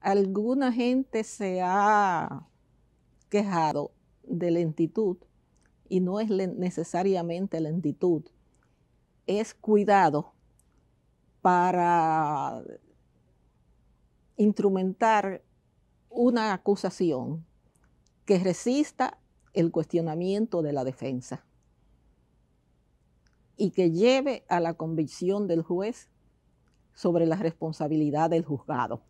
alguna gente se ha quejado de lentitud y no es necesariamente lentitud, es cuidado para instrumentar una acusación que resista el cuestionamiento de la defensa y que lleve a la convicción del juez sobre la responsabilidad del juzgado.